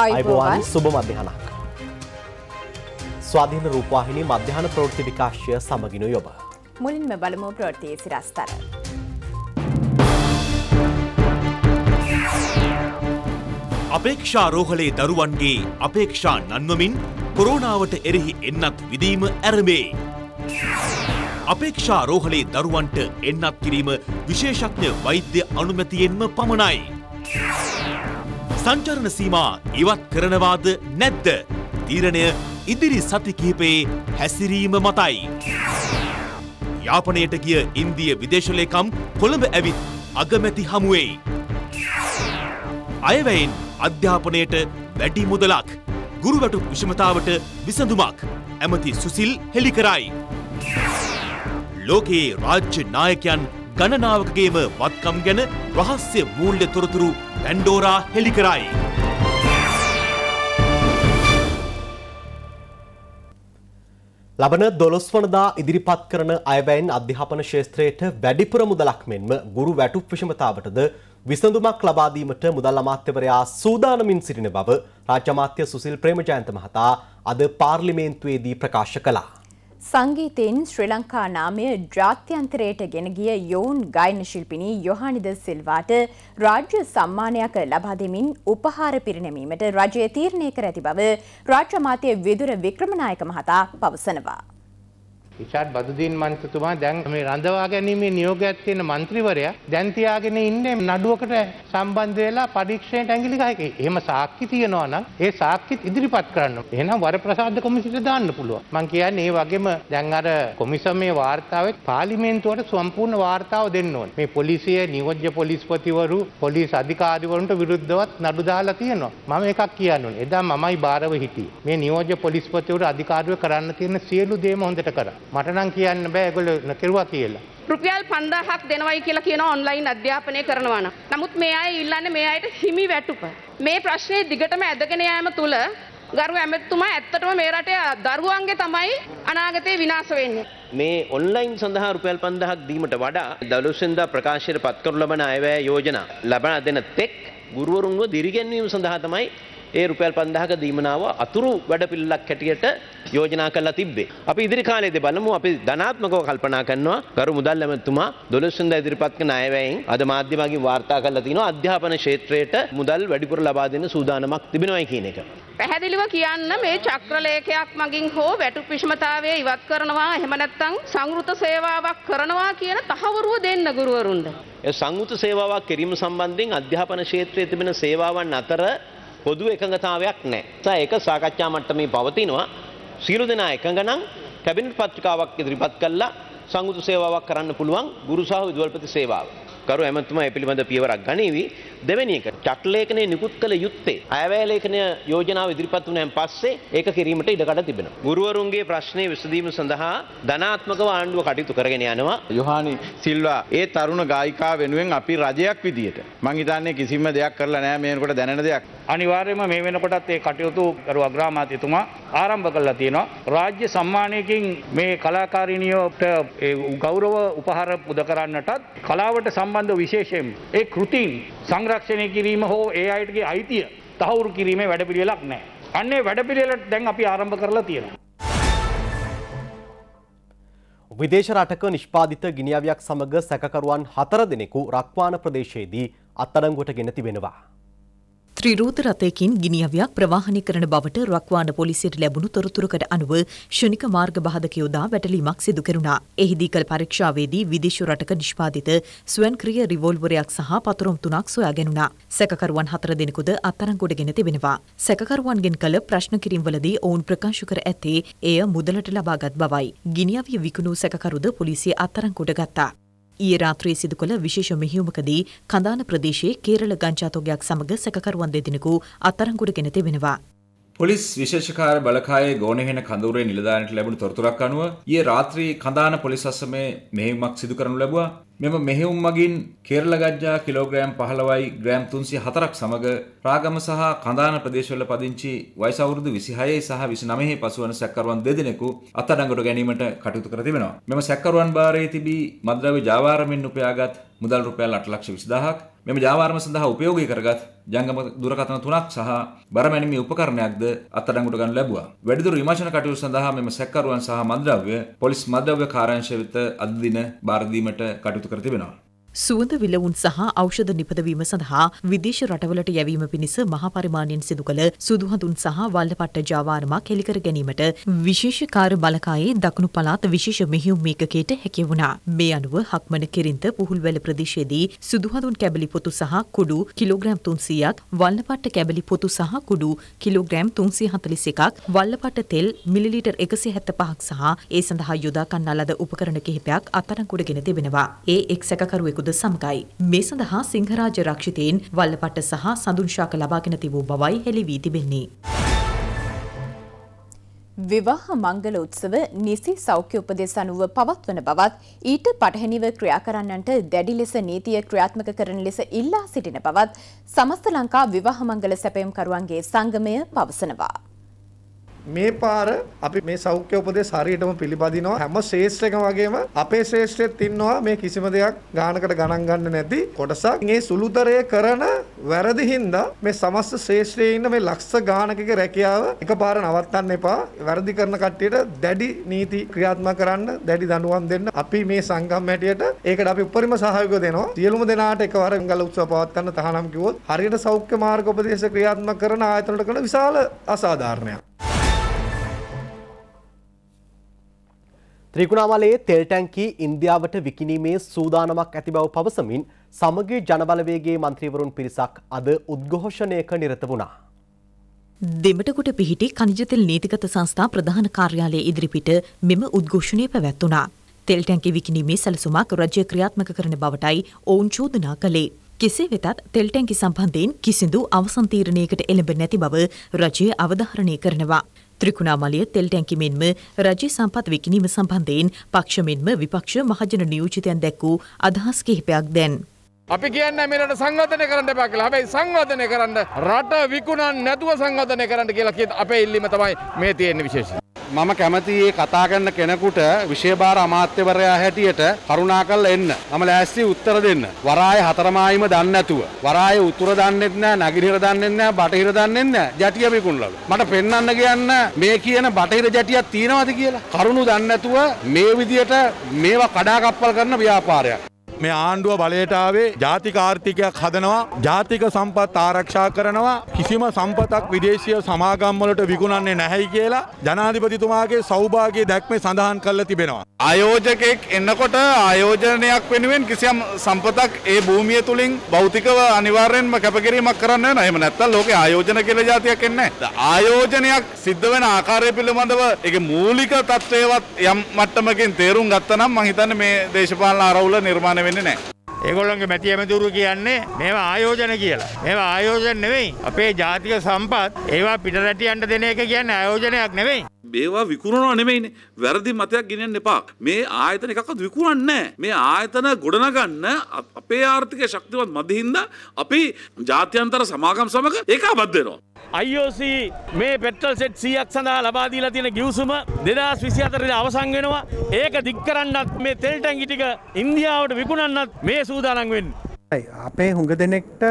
අයිබෝවන් සුබ මධ්‍යහනක්. ස්වාධීන රූපවාහිනී මධ්‍යහන ප්‍රෘති විකාශය සමගිනු යොබ. මුලින්ම බලමු ප්‍රෘතියේ සිරස්තර. අපේක්ෂා රෝහලේ දරුවන්ගේ අපේක්ෂා නන්වමින් කොරෝනාවට එරෙහි එන්නත් විදීම ඇරබේ. අපේක්ෂා රෝහලේ දරුවන්ට එන්නත් කිරීම විශේෂඥ වෛද්‍ය අනුමැතියෙන්ම පමණයි. සංචරණ සීමා ඉවත් කරනවාද නැද්ද? තීරණය ඉදිරි සති කිහිපයේ හැසිරීම මතයි. යාපනයට ගිය ඉන්දිය විදේශලේකම් කොළඹ ඇවිත් අගමැති හමුවෙයි. අයවැයෙන් අධ්‍යාපනයට වැඩි මුදලක් ගුරුවැටු විෂමතාවට විසඳුමක් ඇමති සුසිල් හෙළි කරයි. ලෝකයේ රාජ්‍ය නායකයන් ගණනාවකගේම වත්කම් ගැන රහස්‍ය මූල්‍ය තොරතුරු පැන්ඩෝරා හෙළි කරයි. ලබන දොළොස්වනදා ඉදිරිපත් කරන අයවැයින් අධ්‍යාපන ශේත්‍රයට වැඩිපුර මුදලක් මෙන්ම ගුරු වැටුප් විෂමතාවටද විසඳුමක් ලබාදීමට මුදල් අමාත්‍යවරයා සූදානමින් සිටින බව රාජ්‍යමාත්‍ය සුසිල් ප්‍රේමජයන්ත මහතා අද පාර්ලිමේන්තුවේදී ප්‍රකාශ කළා. සංගීතයෙන් ශ්‍රී ලංකා නාමය ජාත්‍යන්තරයට ගෙන ගිය යෝන් ගායන ශිල්පිනී යොහානිද සිල්වාට රාජ්‍ය සම්මානයක් ලබා දෙමින් උපහාර පිරිනැමීමට රජය තීරණය කර ඇති බව රාජ්‍ය මාත්‍ය විදුර වික්‍රමනායක මහතා පවසනවා. ඉෂාට් බදුදීන් මන්ත්‍රතුමා දැන් මේ රඳවා ගැනීමේ නියෝගයක් තියෙන මන්ත්‍රීවරයා දැන් තියාගෙන ඉන්නේ නඩුවකට සම්බන්ධ වෙලා පරීක්ෂණයට ඇඟිලි ගහක. එහෙම සාක්ෂි තියනවා නම් ඒ සාක්ෂිත් ඉදිරිපත් කරන්න. එහෙනම් වරප්‍රසාද කොමිසමට දාන්න පුළුවන්. මම කියන්නේ ඒ වගේම දැන් අර කොමිසමේ වාර්තාවෙත් පාර්ලිමේන්තුවට සම්පූර්ණ වාර්තාව දෙන්න ඕනේ. මේ පොලිසිය නියෝජ්‍ය පොලිස්පතිවරු පොලිස් අධිකාරිවරුන්ට විරුද්ධවත් නඩු දාලා තියෙනවා. මම එකක් කියන්න ඕනේ. එදා මමයි බාරව හිටියේ. මේ නියෝජ්‍ය පොලිස්පතිවරු අධිකාරිව කරන්න තියෙන සියලු දේම හොඳට කරා. මට නම් කියන්න බෑ ඒගොල්ලෝ නොකිරුවා කියලා. රුපියල් 5000ක් දෙනවයි කියලා කියන ඔන්ලයින් අධ්‍යාපනය කරනවා නම්. නමුත් මේ අය ඉල්ලන්නේ මේ අයට හිමි වැටුප. මේ ප්‍රශ්නේ දිගටම ඇදගෙන යාම තුල ගරු ඇමතුමා ඇත්තටම මේ රටේ දරුවන්ගේ තමයි අනාගතේ විනාශ වෙන්නේ. මේ ඔන්ලයින් සඳහා රුපියල් 5000ක් දීමට වඩා දලුසෙන්දා ප්‍රකාශයට පත් කරන ලබන අයවැය යෝජනා ලබා දෙන තෙක් ගුරුවරුන්ව දිරිගැන්වීම සඳහා තමයි ඒ රුපියල් 5000ක දීමනාව අතුරු වැඩපිළිවෙලක් හැටියට යෝජනා කරලා තිබ්බේ. අපි ඉදිරි කාලයේදී බලමු අපි ධනාත්මකව කල්පනා කරනවා ගරු මුදල් ඇමතුමා 12 වෙනිදා ඉදිරිපත් කරන අයවැයෙන් අද මාධ්‍ය මගින් වාර්තා කරලා තිනවා අධ්‍යාපන ක්ෂේත්‍රයට මුදල් වැඩිපුර ලබා දෙන්න සූදානමක් තිබෙනවායි කියන එක. පැහැදිලිව කියන්න මේ චක්‍රලේඛයක් මගින් හෝ වැටුප් විෂමතාවය ඉවත් කරනවා එහෙම නැත්නම් සංවෘත සේවාවක් කරනවා කියන තහවුරුව දෙන්න ගුරුවරුන්ට. සංවෘත සේවාවක් කිරීම සම්බන්ධයෙන් අධ්‍යාපන ක්ෂේත්‍රයේ තිබෙන සේවාවන් අතර පොදු එකඟතාවයක් නැහැ. සා ඒක සාකච්ඡා මට්ටමේ පවතිනවා. සියලු දෙනා එකඟ නම් කැබිනට් පත්‍රිකාවක් ඉදිරිපත් කළා සංගුතු සේවාවක් කරන්න පුළුවන් ගුරු සහ විදුවල්පති සේවාව. කරු ඇමතුමා ඒ පිළිබඳ පියවරක් ගනීවි. දෙවැනි එක චක්ලේඛනය නිකුත් කළ යුත්තේ අයවැය ලේඛනය යෝජනාව ඉදිරිපත් වුණාන් පස්සේ ඒක කිරීමට ඉඩකඩ තිබෙනවා. ගුරුවරුන්ගේ ප්‍රශ්නේ විසඳීම සඳහා ධනාත්මකව ආණ්ඩුව කටයුතු කරගෙන යනවා. යොහානි සිල්වා ඒ තරුණ ගායිකා වෙනුවෙන් අපි රජයක් විදියට මං හිතන්නේ කිසිම දෙයක් කරලා නැහැ මේනකොට දැනෙන දෙයක්. අනිවාර්යයෙන්ම මේ වෙනකොටත් ඒ කටයුතු කරු අග්‍රාමාත්‍යතුමා ආරම්භ කළා තියෙනවා. රාජ්‍ය සම්මානයකින් මේ කලාකාරිනියට ගෞරව උපහාර පුද කරන්නටත් කලාවට සම් සම්බන්ධ විශේෂයෙන් ඒ කෘතින් සංරක්ෂණය කිරීම හෝ ඒ අයටගේ අයිතිය තහවුරු කිරීමේ වැඩපිළිවෙලක් නැහැ. අන්නේ වැඩපිළිවෙලට දැන් අපි ආරම්භ කරලා තියෙනවා. විදේශ රටක නිෂ්පාදිත ගිනිියාවයක් සමඟ සැකකරුවන් හතර දෙනෙකු රක්වාන ප්‍රදේශයේදී අත්තරංගොට ගෙන තිබෙනවා. ත්‍රිරූත රථයකින් ගිනිඅවියක් ප්‍රවාහනය කරන බවට රක්වාන පොලිසියට ලැබුණු තොරතුරකට අනුව ශනික මාර්ග බාධක යොදා වැටලීමක් සිදු කෙරුණා. එහිදී කළ පරීක්ෂාවේදී විදේශ රටක නිෂ්පාදිත ස්වයංක්‍රීය රිවෝල්වරයක් සහ පතරොම් තුනක් සොයා ගැනුණා. සැකකරුවන් හතර දෙනෙකුද අත්අඩංගුවටගෙන තිබෙනවා. සැකකරුවන්ගෙන් කළ ප්‍රශ්න කිරීම්වලදී ඔවුන් ප්‍රකාශ කර ඇත්තේ එය මුදලට ලබාගත් බවයි. ගිනිඅවිය විකුණූ සැකකරුද පොලිසිය අත්අඩංගුවට ගත්තා. ඊයේ රාත්‍රියේ සිදු කළ විශේෂ මෙහෙයුමකදී කඳාන ප්‍රදේශයේ කේරළ ගංජා තොගයක් සමග සැකකරුවන් දෙදෙනෙකු අත්අඩංගුවට ගෙන තිබෙනවා. පොලිස් විශේෂකාර බලකායේ ගෝනහෙන කඳුරේ නිලධානයට ලැබුණු තොරතුරක් අනුව ඊයේ රාත්‍රී කඳාන පොලිස් අසමේ මෙහෙයුමක් සිදු කරනු ලැබුවා. මෙම මෙහෙුම් මගින් කේරළ ගජ්ජා කිලෝග්‍රෑම් 15යි ග්‍රෑම් 304ක් සමග රාගම සහ කඳාන ප්‍රදේශවල පදිංචි වයස අවුරුදු 26යි සහ 29යි පසුවන සැකකරුවන් දෙදෙනෙකු අත්අඩංගුවට ගැනීමට කටයුතු කර තිබෙනවා. මෙම සැකකරුවන් භාරයේ තිබී මද්‍රව්‍ය ජාවාරමෙන් උපයාගත් මුදල් රුපියල් 8 ලක්ෂ 20000ක් මෙම ජාවාරම සඳහා උපයෝගී කරගත් ජංගම දුරකථන තුනක් සහ බරමැනීමේ උපකරණයක්ද අත්අඩංගුවට ගන්න ලැබුවා. වැඩිදුර විමර්ශන කටයුතු සඳහා මෙම සැකකරුවන් සහ මද්‍රව්‍ය පොලිස් මද්‍රව්‍ය කාර්යාංශය වෙත අද දින බාර දීමට කටයුතු Creative no. සුවඳ විලවුන් සහ ඖෂධ නිපදවීම සඳහා විදේශ රටවලට යැවීම පිණිස මහ පරිමාණයෙන් සිදු කළ සුදු හඳුන් සහ වල්ලපට්ට ජාවාරමක් හෙළිකර ගැනීමට විශේෂ කාර්ය බලකායේ දකුණු පළාත් විශේෂ මෙහෙයුම් ඒකකයට හැකි වුණා. මේ අනුව හක්මන කිරින්ත පුහුල්වැල ප්‍රදේශයේදී සුදු හඳුන් කැබලි පොතු සහ කුඩු කිලෝග්‍රෑම් 300ක් වල්ලපට්ට කැබලි පොතු සහ කුඩු කිලෝග්‍රෑම් 341ක් වල්ලපට්ට තෙල් මිලිලීටර් 175ක් සහ ඒ සඳහා යොදා ගන්නා ලද උපකරණ කිහිපයක් අත්අඩංගුවට ගෙන තිබෙනවා. ඒ එක් සැකකරුවෙකු දෙනෙකුද සමගයි. මේ සඳහා සිංහරාජ රක්ෂිතයෙන් වල්ලපට සහ සඳුන්ශාක ලබාගෙන තිබූ බවයි හෙළි වී තිබෙන්නේ. විවාහ මංගල උත්සව නිසි සෞඛ්‍ය උපදෙස් අනුව පවත්වන බවත් ඊට පටහැනිව ක්‍රියා කරන්නන්ට දැඩි ලෙස නීතිය ක්‍රියාත්මක කරන ලෙස ඉල්ලා සිටින බවත් සමස්ත ලංකා විවාහ මංගල සැපයම්කරුවන්ගේ සංගමය පවසනවා. මේ පාර අපි මේ සෞඛ්‍ය උපදෙස් හරියටම පිළිපදිනවා හැම ශේෂ්ත්‍රයකම වගේම අපේ ශේෂ්ත්‍රෙත් ඉන්නවා මේ කිසිම දෙයක් ගානකට ගණන් ගන්න නැති කොටසක් මේ සුළුතරය කරන වැරදි හින්දා මේ සමස්ත ශේෂ්ත්‍රයේ ඉන්න මේ ලක්ෂ ගානකක රැකියාව එකපාර නවත්තන්න එපා වැරදි කරන කට්ටියට දැඩි නීති ක්‍රියාත්මක කරන්න දැඩි දඬුවම් දෙන්න අපි මේ සංගම් හැටියට ඒකට අපි උපරිම සහයෝගය දෙනවා සියලුම දෙනාට එකවර ගල උත්සව පවත්වන්න තහනම් කිව්වොත් හරියට සෞඛ්‍ය මාර්ග උපදේශ ක්‍රියාත්මක කරන ආයතනවල කරන විශාල අසාධාරණයක් ත්‍රිකුණාමලයේ තෙල් ටැංකි ඉන්දියාවට විකිණීමේ සූදානමක් ඇති බව පවසමින් සමගි ජනබලවේගේ මන්ත්‍රීවරුන් පිරිසක් අද උද්ඝෝෂණයක නිරත වුණා. දෙමටකුට පිහිටි කනිජතෙල් නීතිගත සංස්ථා ප්‍රධාන කාර්යාලයේ ඉදිරිපිට මෙම උද්ඝෝෂණය පැවැත්වුණා. තෙල් ටැංකි විකිණීමේ සැලසුමක් රජය ක්‍රියාත්මක කරන බවටයි ඔවුන් චෝදනා කළේ. කෙසේ වෙතත් තෙල් ටැංකි සම්බන්ධයෙන් කිසිදු අවසන් තීරණයකට එළඹ නැති බව රජය අවධාරණය කරනවා. ත්‍රිකුණාමලය තෙල් ටැංකිමෙන්ම රජය සම්පත් විකිනීම සම්බන්ධයෙන් පක්ෂ මෙන්ම විපක්ෂ මහජන නියෝජිතයන් දැක්වූ අදහස් කිහිපයක් දැන්. අපි කියන්න මේරට සංවධනය කරන්න එපා කියලා. හැබැයි සංවධනය කරන්න රට විකුණන් නැතුව සංවධනය කරන්න කියලා කියත් අපේ ඉල්ලීම තමයි මේ තියෙන්නේ විශේෂයෙන්. මම කැමතියේ කතා කරන්න කෙනෙකුට විශේභාර අමාත්‍යවරයා හැටියට කරුණාකල් එන්න. මම ලෑස්ති උත්තර දෙන්න. වරාය හතරමායිම දන්න ඇතුව. වරාය උතුර දන්නෙත් නෑ නගිරිහිර දන්නෙත් නෑ බටහිර දන්නෙත් නෑ ජටිය විකුණලලු. මට පෙන්වන්න කියන්න මේ කියන බටහිර ජටියක් තියෙනවද කියලා. කරුණු දන්නේ නැතුව මේ විදියට මේවා කඩාකප්පල් කරන ව්‍යාපාරයක්. මේ ආණ්ඩුව බලයට ආවේ ජාතික ආර්ථිකයක් හදනවා ජාතික සම්පත් ආරක්ෂා කරනවා කිසිම සම්පතක් විදේශීය සමාගම් වලට විකුණන්නේ නැහැයි කියලා ජනාධිපතිතුමාගේ සෞභාග්‍ය දැක්මේ සඳහන් කරලා තිබෙනවා. ආයෝජකෙක් එන්නකොට ආයෝජනයක් වෙනුවෙන් කිසියම් සම්පතක් ඒ භූමිය තුලින් භෞතිකව අනිවාර්යෙන්ම කැපකිරීමක් කරන්න වෙනවා. එහෙම නැත්නම් ලෝකේ ආයෝජන කියලා જાතියක් එන්නේ නැහැ. ආයෝජනයක් සිද්ධ වෙන ආකාරය පිළිබඳව ඒකේ මූලික තත්ත්වයවත් යම් මට්ටමකින් තේරුම් ගත්තා නම් මම හිතන්නේ මේ දේශපාලන ආරවුල නිර්මාණය වෙන්නේ නැහැ. ඒගොල්ලන්ගේ මැති ඇමතිවරු කියන්නේ මේවා ආයෝජන කියලා. මේවා ආයෝජන නෙවෙයි. අපේ ජාතික සම්පත් ඒවා පිටරටියන්ට දෙන එක කියන්නේ ආයෝජනයක් නෙවෙයි. ඒවා විකුණනවා නෙමෙයිනේ. වැරදි මතයක් ගෙනියන්න එපා. මේ ආයතන එකක්වත් විකුණන්නේ නැහැ. මේ ආයතන ගොඩනගන්න අපේ ආර්ථිකය ශක්තිමත් මදිහින්ද අපි ජාත්‍යන්තර සමාගම් සමග ඒකාබද්ධ වෙනවා. IOC මේ පෙට්‍රල් සෙට් 100ක් සඳහා ලබා දීලා තියෙන ගිවිසුම 2024 දී අවසන් වෙනවා. ඒක දික් කරන්නත් මේ තෙල් ටැංකි ටික ඉන්දියාවට විකුණන්නත් මේ සූදානම් වෙන්නේ. අපේ හුඟ දෙනෙක්ට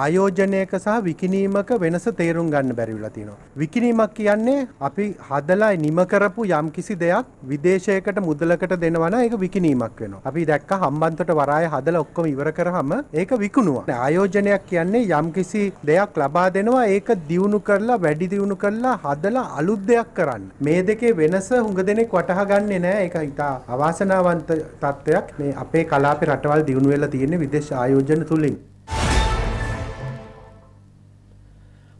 ආයෝජනයක සහ විකිනීමක වෙනස තේරුම් ගන්න බැරිවිලා තියෙනවා. විකිනීමක් කියන්නේ අපි හදලා නිම කරපු යම්කිසි දෙයක් විදේශයකට මුදලකට දෙනවා නම් ඒක විකිනීමක් වෙනවා. අපි දැක්ක හම්බන්තොට වරාය හදලා ඔක්කොම ඉවර කරාම ඒක විකුණුවා. ආයෝජනයක් කියන්නේ යම්කිසි දෙයක් ලබා දෙනවා ඒක දියුණු කරලා වැඩි දියුණු කරලා හදලා අලුත් දෙයක් කරන්න. මේ දෙකේ වෙනස හුඟ දෙනෙක් වටහා ගන්නෙ නෑ. ඒක ඉතා අවාසනාවන්ත තත්ත්වයක්. මේ අපේ කලාපේ රටවල් දියුණු වෙලා තියෙන විදේශ ආයෝජන ආයෝජන තුළින්.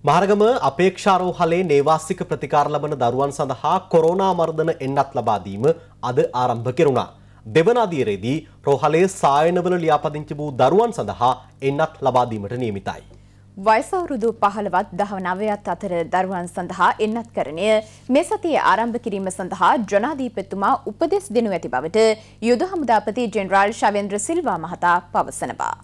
මාර්ගම අපේක්ෂාරෝහලේ නේවාසික ප්‍රතිකාර ලබන දරුවන් සඳහා කොරෝනා මර්ධන එන්නත් ලබාදීම අද ආරම්භ කෙරුණා. දෙවන අදියරේදී රෝහලේ සායනවල ලියාපදිංචි වූ දරුවන් සඳහා එන්නත් ලබාදීමට නියමිතයි. වයසවුරුදු පහළවත් දහ නවයත් අතර දරුවන් සඳහා එන්නත් කරණය මේ සතිය ආරම්භ කිරීම සඳහා ජනාධීපතුමා උපදෙස් දෙනු ඇති බවට යුද හමුදාපති ජෙනරාල් ශවෙන්ද්‍ර සිල්වා මහතා පවසනවා.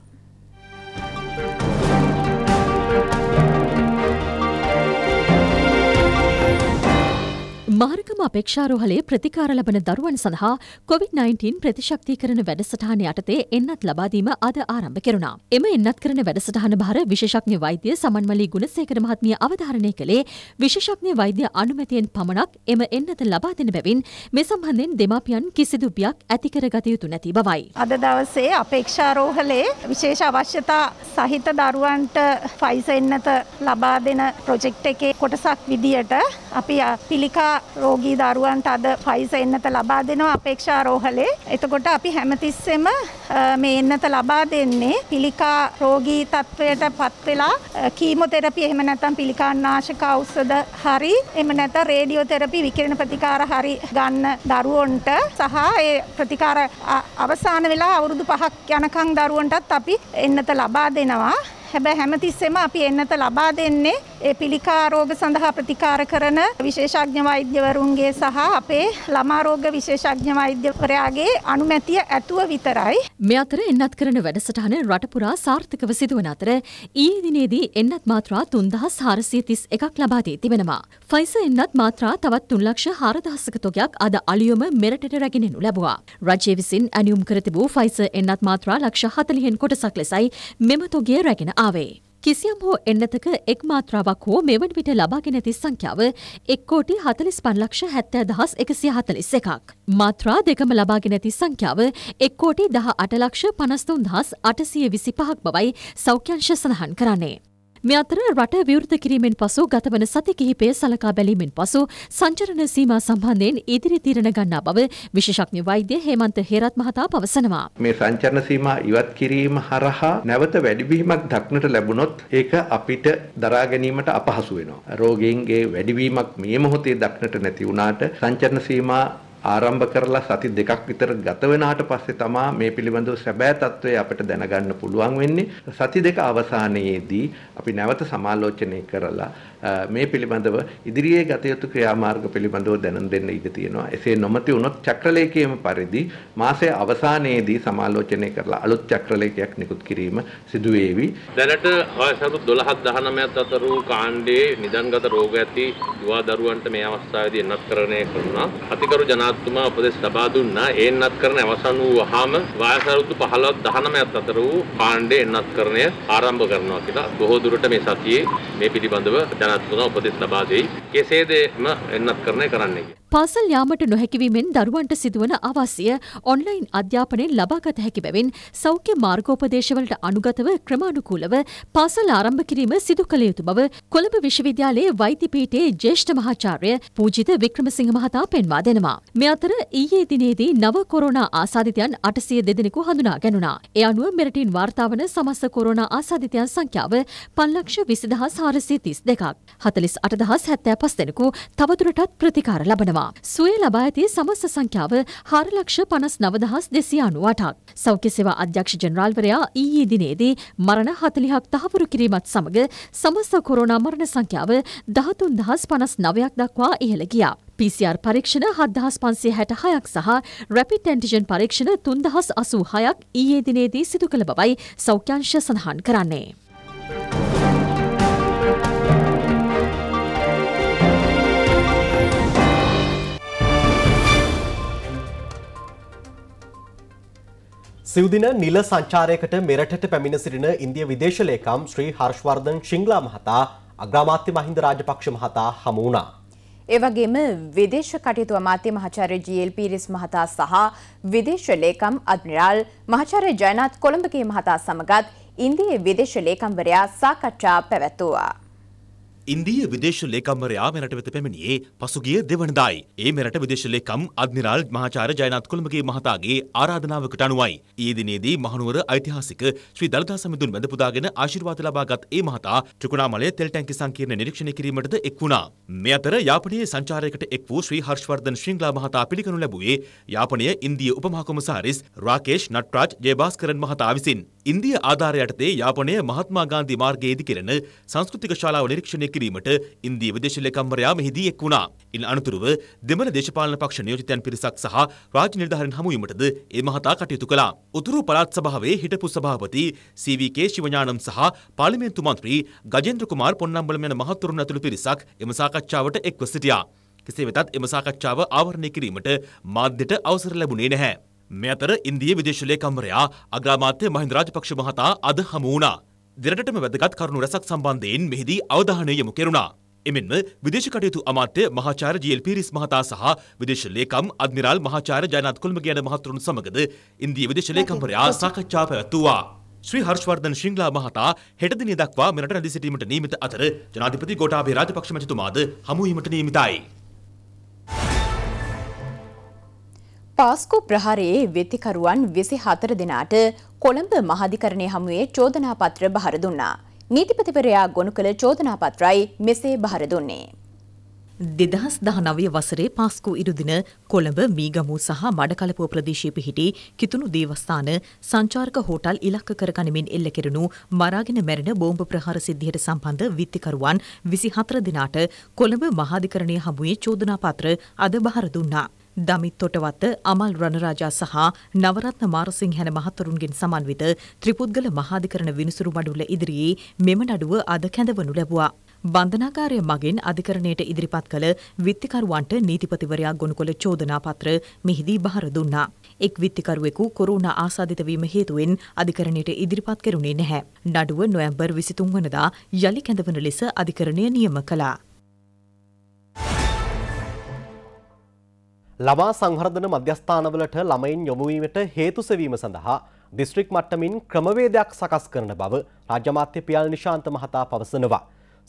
මාර්ගම අපේක්ෂාරෝහලේ ප්‍රතිකාර ලබන දරුවන් සඳහා COVID-19 ප්‍රතිශක්තිකරණ වැඩසටහන යටතේ එන්නත් ලබාදීම අද ආරම්භ කෙරුණා. එම එන්නත් කරන වැඩසටහන භාර විශේෂඥ වෛද්‍ය සමන්මලී ගුණසේකර මහත්මිය අවධාරණය කළේ විශේෂඥ වෛද්‍ය අනුමැතියෙන් පමණක් එම එන්නත ලබා දෙන බැවින් මේ සම්බන්ධයෙන් දෙමාපියන් කිසිදු බියක් ඇති කරගත යුතු නැති බවයි. අද දවසේ අපේක්ෂාරෝහලේ විශේෂ අවශ්‍යතා සහිත දරුවන්ට ෆයිස එන්නත ලබා දෙන ප්‍රොජෙක්ට් එකේ කොටසක් විදියට අපි පිළිකා රෝගී දරුවන්ට අද පයිස එන්නත ලබා දෙනවා අපේක්ෂා රෝහලේ. එතකොට අපි හැමතිස්සෙම මේ එන්නත ලබා දෙන්නේ පිළිකා රෝගී තත්ත්වයට පත් වෙලා කීමෝതെරපි එහෙම නැත්නම් පිළිකානාශක ඖෂධ හරි එහෙම නැත්නම් රේඩියෝതെරපි විකිරණ ප්‍රතිකාර හරි ගන්න දරුවන්ට සහ ඒ ප්‍රතිකාර අවසාන වෙලා අවුරුදු 5ක් යනකම් දරුවන්ටත් අපි එන්නත ලබා දෙනවා. හැබැයි හැමතිස්සෙම අපි එන්නත ලබා දෙන්නේ ඒ පිළිකා රෝග සඳහා ප්‍රතිකාර කරන විශේෂඥ වෛද්‍යවරුන්ගේ සහ අපේ ළමා රෝග විශේෂඥ වෛද්‍යවරයාගේ අනුමැතිය ඇතුව විතරයි. මේ අතර එන්නත් කරන වැඩසටහන රටපුරා සාර්ථකව සිදුවන අතර ඊයේ දිනේදී එන්නත් මාත්‍රා 3431ක් ලබා දී තිබෙනවා. ෆයිස එන්නත් මාත්‍රා තවත් 3 ලක්ෂ 4000ක තොගයක් අද අලුයම මෙරටට රැගෙනෙනු ලැබුවා. රජය විසින් ඇනියුම් කර තිබූ ෆයිස එන්නත් මාත්‍රා ලක්ෂ 40න් කොටසක් ලෙසයි මෙම තොගය රැගෙන ආවේ. ආවේ. කිසියම් හෝ එන්නතක එක් මාත්‍රාවක් හෝ මෙවන් විට ලබාගෙන ඇති සංඛ්‍යාව එක්කෝටි හතලිස් පන්ලක්ෂ හැත්තෑ දහස් එකසිය හතලිස් එකක්. මාත්‍රා දෙකම ලබාගෙන ඇති සංඛ්‍යාව එක්කෝටි දහ අටලක්ෂ පනස්තුන් දහස් අටසිය විසි පහක් බවයි සෞඛ්‍යංශ සඳහන් කරන්නේ. මේ අතර රට විවෘත කිරීමෙන් පසු ගතවන සති කිහිපය සලකා බැලීමෙන් පසු සංචරණ සීමා සම්බන්ධයෙන් ඉදිරි තීරණ ගන්නා බව විශේෂඥ වෛද්‍ය හේමන්ත හේරත් මහතා පවසනවා. මේ සංචරණ සීමා ඉවත් කිරීම හරහා නැවත වැඩිවීමක් දක්නට ලැබුණොත් ඒක අපිට දරා ගැනීමට අපහසු වෙනවා. රෝගීන්ගේ වැඩිවීමක් මේ මොහොතේ දක්නට නැති වුණාට සංචරණ සීමා ආරම්භ කරලා සති දෙකක් විතර ගත වෙනාට පස්සේ තමා මේ පිළිබඳව සැබෑ తත්වයේ අපිට දැනගන්න පුළුවන් වෙන්නේ සති දෙක අවසානයේදී අපි නැවත සමාලෝචනය කරලා මේ පිළිබඳව ඉදිරියේ ගත යුතු ක්‍රියාමාර්ග පිළිබඳව දැනුම් දෙන්න ඉඩ තියෙනවා. එසේ නොමැති වුණොත් චක්‍රලේඛයේම පරිදි මාසයේ අවසානයේදී සමාලෝචනය කරලා අලුත් චක්‍රලේඛයක් නිකුත් කිරීම සිදු වේවි. දැනට වයසරු 12-19ත් අතර වූ කාණ්ඩයේ නිදන්ගත රෝග ඇති යුවා දරුවන්ට මේ අවස්ථාවේදී එන්නත්කරණය කරනවා. අතිකරු ජනාධිපතිතුමා උපදෙස් ලබා දුන්නා. ඒ එන්නත්කරණ අවසන් වූ වහාම වයසරු 15-19ත් අතර වූ කාණ්ඩයේ එන්නත්කරණය ආරම්භ කරනවා කියලා බොහෝ දුරට මේ සතියේ මේ පිළිබඳව ජන ದುನೌಪದಿ ಸಭಾದಿ ಕೆಸೇದೆ ಎನ್ನ ಕರ್ನೆ ಕರಾನ್ನೆಗೆ පාසල් යාමට නොහැකිවීමෙන් දරුවන්ට සිදුවන අවාසිය ඔන්ලයින් අධ්‍යාපනයෙන් ලබාගත හැකි බැවින් සෞඛ්‍ය මාර්ගෝපදේශවලට අනුගතව ක්‍රමානුකූලව පාසල් ආරම්භ කිරීම සිදු කළ යුතු බව කොළඹ විශ්වවිද්‍යාලයේ වෛද්‍යපීඨයේ ජ්‍යෙෂ්ඨ මහාචාර්ය පූජිත වික්‍රමසිංහ මහතා පෙන්වා දෙනවා. මේ අතර ඊයේ දිනේදී නව කොරෝනා ආසාධිතයන් අටසිය දෙදෙනෙකු හඳුනා ගැනුණා. ඒ අනුව මෙරටින් වාර්තාවන සමස්ස කොරෝනා ආසාධිතයන් සංඛ්‍යාව පන්ලක්ෂ විසිදහස් හාරසිය තිස් දෙකක්. හතලිස් අටදහස් හැත්තෑ පස් දෙනෙකු තවදුරටත් ප්‍රතිකාර ලබනවා. ලබා. සුවය ලබා ඇති සමස්ත සංඛ්‍යාව හාරලක්ෂ පනස් නවදහස් දෙසිය අනුවටක්. සෞඛ්‍ය සේවා අධ්‍යක්ෂ ජනරාල්වරයා ඊයේ දිනේදී මරණ හතලිහක් තහවුරු කිරීමත් සමග සමස්ත කොරෝනා මරණ සංඛ්‍යාව දහතුන් දහස් පනස් නවයක් දක්වා ඉහළ ගියා. PCR පරීක්ෂණ හත්දහස් පන්සේ හැට හයක් සහ රැපිට ඇන්ටිජන් පරීක්ෂණ තුන්දහස් අසූ හයක් ඊයේ දිනේදී සිදු කළ බවයි සෞඛ්‍යංශ සඳහන් කරන්නේ. සිවදින නිල සංචාරයකට මෙරටට පැමිණ සිටින ඉන්දිය විදේශලේකම් ශ්‍රී හර්ෂවර්ධන් ශිංගලා මහතා අග්‍රාමාත්‍ය මහින්ද රාජපක්ෂ මහතා හමු වුණා. ඒ වගේම විදේශ කටයුතු අමාත්‍ය මහාචාර්ය ජීඑල් පීරිස් මහතා සහ විදේශ ලේකම් අඩ්මිරාල් මහාචාර්ය ජයනාත් කොළඹගේ මහතා සමගත් ඉන්දියේ විදේශ ලේකම්වරයා සාකච්ඡා පැවැත්වුවා. ඉන්දීය විදේශ ලේකම්වරයා මෙරට වෙත පැමිණියේ පසුගිය දෙවනදායි. ඒ මෙරට විදේශ ලේකම් අද්මිරාල් මහාචාර්ය ජයනාත් කුලමගේ මහතාගේ ආරාධනාවකට අනුවයි. ඊයේ දිනේදී මහනුවර ඓතිහාසික ශ්‍රී දළදා සමිඳුන් වැඳ පුදාගෙන ආශිර්වාද ලබාගත් ඒ මහතා ත්‍රිකුණාමලය තෙල් ටැංකි සංකීර්ණ නිරීක්ෂණය කිරීමටද එක් වුණා. මේ අතර යාපනයේ සංචාරයකට එක් වූ ශ්‍රී හර්ෂවර්ධන ශ්‍රීංගලා මහතා පිළිගනු ලැබුවේ යාපනය ඉන්දීය උපමහාකොමසාරිස් රාකේෂ් නට්රාජ් ජයභාස්කරන් මහතා විසින්. ඉන්දිය ආධාරයටතේ යාපනය මහත්මා ගාන්ධි මාර්ගයේදි කෙරෙන සංස්කෘතික ශාලාව නිරීක්ෂණය කිරීමට ඉන්දී විදේශ ලේකම්වරයා මෙහිදී එක් වුණා. ඉන් අනතුරුව දෙමළ දේශපාලන පක්ෂ නියෝජිතයන් පිරිසක් සහ රාජ්‍ය නිලධාරීන් හමුවීමටද ඒ මහතා කටයුතු කළා. උතුරු පළාත් සභාවේ හිටපු සභාපති සීවීකේ ශිවඥානම් සහ පාර්ලිමේන්තු මන්ත්‍රී ගජේන්ද්‍ර කුමාර් පොන්නම්බලම යන මහත්වරුන් ඇතුළු පිරිසක් එම සාකච්ඡාවට එක්ව සිටියා. කෙසේ වෙතත් එම සාකච්ඡාව ආවරණය කිරීමට මාධ්‍යට අවසර ලැබුණේ නැහැ. මේ අතර ඉන්දිය විදේශලේකම්වරයා අග්‍රාමාත්‍ය මහින්ද රාජපක්ෂ මහතා අද හමු වුණා. දෙරටටම වැදගත් කරුණු රැසක් සම්බන්ධයෙන් මෙහිදී අවධානය යොමු කෙරුණා. එමෙන්ම විදේශ කටයුතු අමාත්‍ය මහාචාර්ය ජීල් පීරිස් මහතා සහ විදේශ ලේකම් අද්මිරාල් මහාචාර්ය ජයනාත් කුල්මග යන මහතුරුන් සමගද ඉන්දිය විදේශ ලේකම්වරයා සාකච්ඡා පැවැත්තුවා. ශ්‍රී හර්ෂවර්ධන ශිංගලා මහතා හෙට දින දක්වා මෙරට රැඳී සිටීමට නියමිත අතර ජනාධිපති ගෝඨාභය රාජපක්ෂ මැතිතුමාද හමු වීමට නියමිතයි. පාස්කු ප්‍රහාරයේ වෙතිකරුවන් විසි හතර දෙනාට කොළඹ මහධිකරණය හමුවේ චෝදනාපත්‍ර බහර දුන්නා. නීතිපතිවරයා ගොුණු කළ චෝදනාපත්‍රයි මෙසේ බහර දුන්නේ. දෙදහස් දහනවය වසරේ පාස්කු ඉරුදින කොළඹ මීගමු සහ මඩකලපුව ප්‍රදේශය පිහිටි කිතුුණු දේවස්ථාන සංචාර්ක හෝටල් ඉලක්ක කරගනිමින් එල්ල කෙරනු මරාගෙන මැරෙන බෝම්භ ප්‍රහාර සිද්ධියට සම්බන්ධ විත්තිකරුවන් විසි හතර දෙනාට කොළඹ මහාධිකරණය හමුවේ චෝදනාපත්‍ර අද බහර දුන්නා. දමිත් තොටවත අමල් රණරාජා සහ නවරත්න මාරසිංහ යන මහතුරුන්ගෙන් සමන්විත ත්‍රිපුද්ගල මහාධිකරණ විනිසුරු මඩුල්ල ඉදිරියේ මෙම නඩුව අද කැඳවනු ලැබුවා. බන්ධනාකාරය මගින් අධිකරණයට ඉදිරිපත් කළ විත්තිකරුවන්ට නීතිපතිවරයා ගොනු කළ චෝදනා පත්‍ර මෙහිදී බහර දුන්නා. එක් විත්තිකරුවෙකු කොරෝනා ආසාදිත වීම හේතුවෙන් අධිකරණයට ඉදිරිපත් කෙරුණේ නැහැ. නඩුව නොවැම්බර් 23 වනදා යලි කැඳවන ලෙස අධිකරණය නියම කළා. ළමා සංහර්ධන මධ්‍යස්ථානවලට ළමයින් යොමුවීමට හේතු සෙවීම සඳහා දිස්ත්‍රික් මට්ටමින් ක්‍රමවේදයක් සකස් කරන බව රාජ්‍යමාත්‍ය පියල් නිශාන්ත මහතා පවසනවා.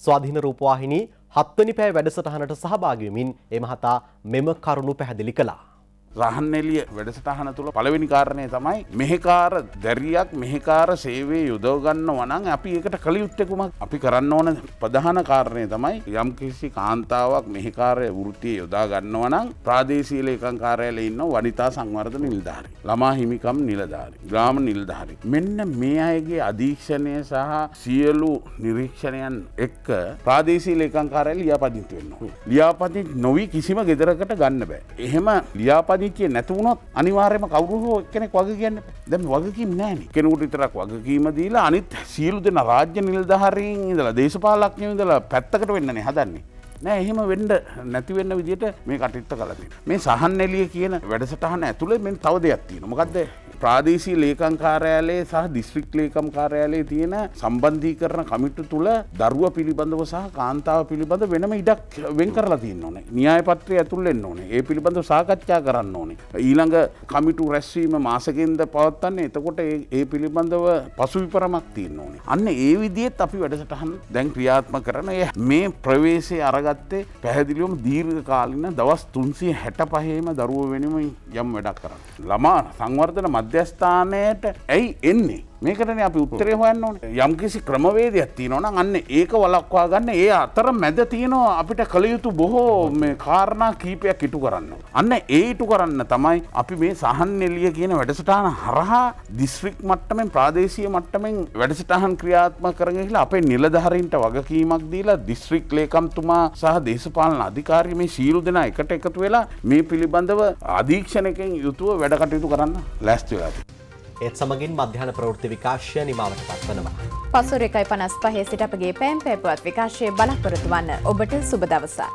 ස්වාධීන රූපවාහිනී හත්වනි පැය වැඩසටහනට සහභාගී වෙමින් ඒ මහතා මෙම කරුණු පැහැදිලි කළා. රහන්නෙලිය වැඩසටහන තුළ පළවෙනි කාරණය තමයි මෙහෙකාර දැරියක් මෙහෙකාර සේවේ යුදවගන්න වනන් අපි ඒකට කළියුත්තෙකුමක් අපි කරන්න ඕන ප්‍රධාන කාරණය තමයි යම් කිසි කාන්තාවක් මෙහිකාරය වෘතිය යොදාගන්න වනං ප්‍රාදේශීල එකංකාරයල ඉන්න වනිතා සංවර්ධ නිල්ධාරි ළමා හිමිකම් නිලධාරි ග්‍රාම නිල්ධාරි මෙන්න මේ අයගේ අධීක්ෂණය සහ සියලු නිරීක්ෂණයන් එක්ක ප්‍රාදේශීල එකංකාරය ලියාපදිතු වෙන්න ලියාපති නොවී කිසිම ගෙදරකට ගන්න බෑ එහෙම ලියාපදි වගේ කිය නැතිවුණොත් අනිවාර්යම කවරු හෝ කෙනෙක් වග කියන්න දැම වගකින් නෑන කෙනකුට ඉතරක් වගකීම දීලා අනිත් සියලු දෙන රාජ්‍ය නිල්ධහරින් ඉදලා දේශපාලක්ඥ ඉදලා පැත්තකට වෙන්නන්නේ හදන්නේ. නෑ එහෙම වෙන්ඩ නැතිවෙන්න විදිට මේ කටිත්ත කලතින් මේ සහන් එලිය කියන වැඩසටහන ඇතුළ මෙ තවද ඇත්තින මොකක්දේ ප්‍රාදේශී ලේකම් කාරයාලේ සහ දිස්ත්‍රික් ලේකම් කාරයාලේ තියෙන සම්බන්ධී කරන කමිටු තුළ දරුව පිළිබඳව සහ කාන්තාව පිළිබඳ වෙනම ඉඩක් වෙන් කරලා තියන්න ඕනේ න්‍යාය පත්‍රය ඇතුළෙන්න්න ඕනේ ඒ පිළිබඳ සාකච්ඡා කරන්න ඕනේ. ඊළඟ කමිටු රැස්වීම මාසකෙන්ද පවත්වන්නේ එතකොට ඒ පිළිබඳව පසුවිපරමක් තියන්න ඕනේ. අන්න ඒ විදිත් අපි වැඩසටහන් දැන් ක්‍රියාත්ම කරන මේ ප්‍රවේශය අරගත්තේ පැහැදිලියුම් දීර්ඝ කාලින දවස් තුන්සිය හැට පහේම දරුව වෙනම යම් වැඩක් කරන්න. ළමා සංවර්ධන මධ්‍ය මධ්‍යස්ථානයට ඇයි එන්නේ. මේකටන අපි උත්තරේ හොයන්න ඕන යම්කිසි ක්‍රමවේදයක් තියෙනවන අන්න ඒක වලක්වා ගන්න ඒ අතර මැද තියෙනවා අපිට කළයුතු බොහෝ කාරණා කීපයක් ඉටු කරන්න. අන්න ඒටු කරන්න තමයි අපි මේ සහන් එලිය කියන වැඩසටාන හරහා දිස්ත්‍රික් මට්ටමෙන් ප්‍රාදේශය මට්ටමෙන් වැඩසටහන් ක්‍රියාත්ම කරගෙහිලා අපේ නිලධහරින්ට වගකීමක් දීලා දිස්ත්‍රික් ලේකම්තුමා සහ දේශපාලන අධිකාරය මේ සීරු දෙෙන එකට එකතු වෙලා මේ පිළිබඳව අධීක්ෂණකෙන් යුතුව වැඩකටයුතු කරන්න ලැස්තුවෙලා. ඒත් සමගින් මධ්‍යන ප්‍රවෘත්ති විකාශය නිමාවට පත්වනවා. පසුර එකයි පනස් පහේ සිට අපගේ පෑම් පැපුවත් විකාශය බලපොරොතු වන්න ඔබට සුබ දවසා.